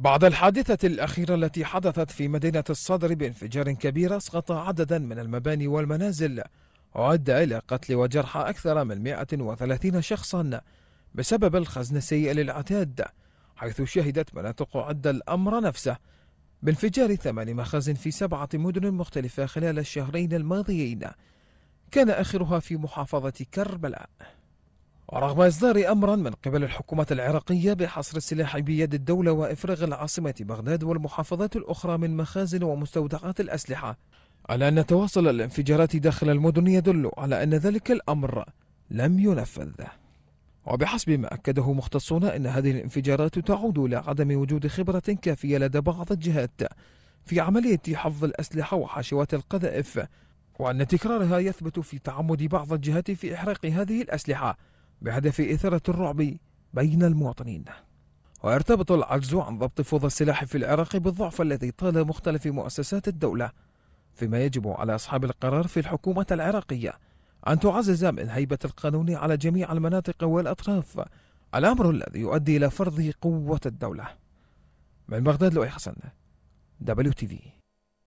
بعد الحادثة الأخيرة التي حدثت في مدينة الصدر بانفجار كبير أسقط عددا من المباني والمنازل وأدى إلى قتل وجرحى أكثر من 130 شخصا بسبب الخزن السيء للعتاد حيث شهدت مناطق عدة الأمر نفسه بانفجار ثمان مخازن في سبعة مدن مختلفة خلال الشهرين الماضيين كان آخرها في محافظة كربلاء ورغم إصدار أمرا من قبل الحكومة العراقية بحصر السلاح بيد الدولة وإفراغ العاصمة بغداد والمحافظات الأخرى من مخازن ومستودعات الأسلحة على أن تواصل الانفجارات داخل المدن يدل على أن ذلك الأمر لم ينفذ وبحسب ما أكده مختصون أن هذه الانفجارات تعود لعدم وجود خبرة كافية لدى بعض الجهات في عملية حفظ الأسلحة وحشوات القذائف وأن تكرارها يثبت في تعمد بعض الجهات في إحراق هذه الأسلحة بهدف إثارة الرعب بين المواطنين ويرتبط العجز عن ضبط فوضى السلاح في العراق بالضعف الذي طال مختلف مؤسسات الدولة فيما يجب على أصحاب القرار في الحكومة العراقية أن تعزز من هيبة القانون على جميع المناطق والأطراف الأمر الذي يؤدي إلى فرض قوة الدولة من بغداد لؤي حسن دبليو تي في